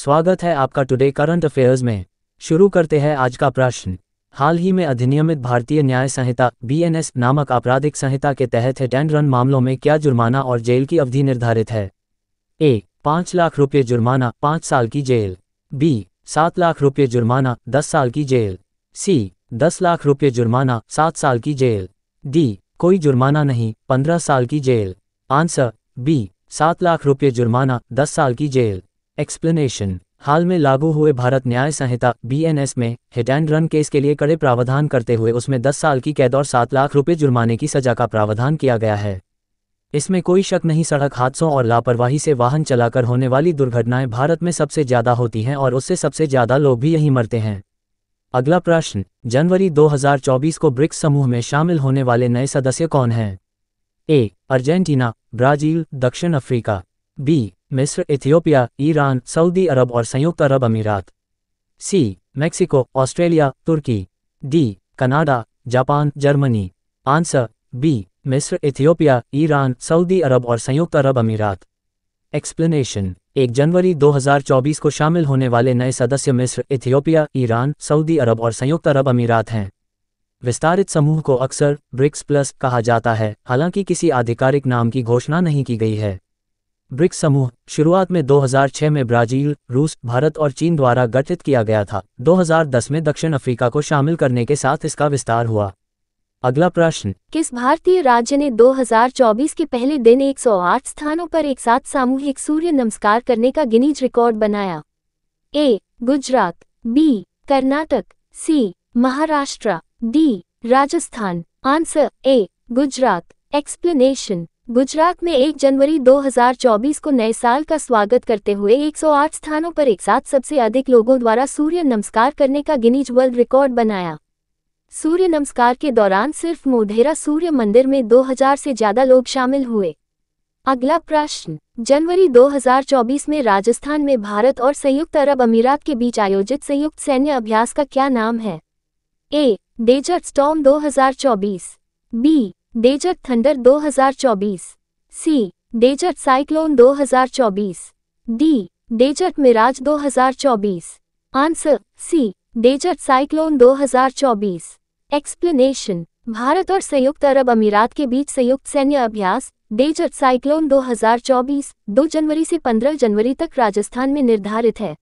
स्वागत है आपका टुडे करंट अफेयर्स में शुरू करते हैं आज का प्रश्न हाल ही में अधिनियमित भारतीय न्याय संहिता बीएनएस नामक आपराधिक संहिता के तहत हिट रन मामलों में क्या जुर्माना और जेल की अवधि निर्धारित है ए पांच लाख रुपये जुर्माना पांच साल की जेल बी सात लाख रुपये जुर्माना दस साल की जेल सी दस लाख रुपये जुर्माना सात साल की जेल डी कोई जुर्माना नहीं पंद्रह साल की जेल आंसर बी सात लाख रुपये जुर्माना दस साल की जेल एक्सप्लेनेशन हाल में लागू हुए भारत न्याय संहिता बीएनएस में हिट एंड रन केस के लिए कड़े प्रावधान करते हुए उसमें 10 साल की कैद और 7 लाख रुपए जुर्माने की सजा का प्रावधान किया गया है इसमें कोई शक नहीं सड़क हादसों और लापरवाही से वाहन चलाकर होने वाली दुर्घटनाएं भारत में सबसे ज़्यादा होती हैं और उससे सबसे ज़्यादा लोग भी यहीं मरते हैं अगला प्रश्न जनवरी 2024 को ब्रिक्स समूह में शामिल होने वाले नए सदस्य कौन हैं ए अर्जेंटीना ब्राज़ील दक्षिण अफ्रीका बी मिस्र इथियोपिया ईरान सऊदी अरब और संयुक्त अरब अमीरात सी मेक्सिको ऑस्ट्रेलिया तुर्की D Canada Japan Germany answer B मिस्र इथियोपिया ईरान सऊदी अरब और संयुक्त अरब अमीरात एक्सप्लेनेशन एक जनवरी 2024 को शामिल होने वाले नए सदस्य मिस्र इथियोपिया ईरान सऊदी अरब और संयुक्त अरब अमीरात हैं विस्तारित समूह को अक्सर ब्रिक्स प्लस कहा जाता है हालांकि किसी आधिकारिक नाम की घोषणा नहीं की गई है ब्रिक्स समूह शुरुआत में 2006 में ब्राजील रूस भारत और चीन द्वारा गठित किया गया था 2010 में दक्षिण अफ्रीका को शामिल करने के साथ इसका विस्तार हुआ अगला प्रश्न किस भारतीय राज्य ने 2024 के पहले दिन 108 स्थानों पर एक साथ सामूहिक सूर्य नमस्कार करने का गिनीज रिकॉर्ड बनाया A Gujarat B Karnataka C Maharashtra D Rajasthan answer A Gujarat explanation Gujarat में 1 जनवरी 2024 को नए साल का स्वागत करते हुए 108 स्थानों पर एक साथ सबसे अधिक लोगों द्वारा सूर्य नमस्कार करने का गिनीज वर्ल्ड रिकॉर्ड बनाया सूर्य नमस्कार के दौरान सिर्फ मोधेरा सूर्य मंदिर में 2000 से ज्यादा लोग शामिल हुए अगला प्रश्न जनवरी 2024 में राजस्थान में भारत और संयुक्त अरब अमीरात के बीच आयोजित संयुक्त सैन्य अभ्यास का क्या नाम है ए डेजर्ट स्टॉम दो B desert thunder 2024 C desert cyclone 2024 D desert mirage 2024 answer C desert cyclone 2024 explanation Bharat और संयुक्त अरब अमीरात के बीच संयुक्त सैन्य अभ्यास डेजर्ट साइक्लोन 2024 2 जनवरी से 15 जनवरी तक राजस्थान में निर्धारित है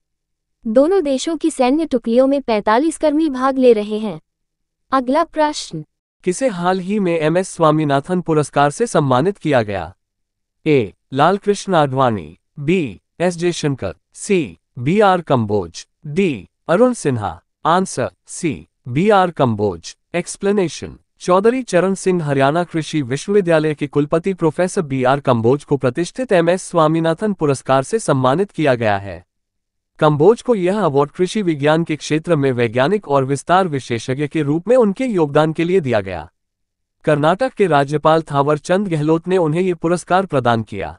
दोनों देशों की सैन्य टुकड़ियों में 45 कर्मी भाग ले रहे हैं अगला प्रश्न किसे हाल ही में एम एस स्वामीनाथन पुरस्कार से सम्मानित किया गया A Lal Krishna Advani B S Jaishankar C B R Kamboj D Arun Sinha answer C B R Kamboj explanation Chaudhary Charan Singh Haryana कृषि विश्वविद्यालय के कुलपति प्रोफेसर बी आर कंबोज को प्रतिष्ठित एम एस स्वामीनाथन पुरस्कार से सम्मानित किया गया है कंबोज को यह अवार्ड कृषि विज्ञान के क्षेत्र में वैज्ञानिक और विस्तार विशेषज्ञ के रूप में उनके योगदान के लिए दिया गया कर्नाटक के राज्यपाल थावर चंद गहलोत ने उन्हें ये पुरस्कार प्रदान किया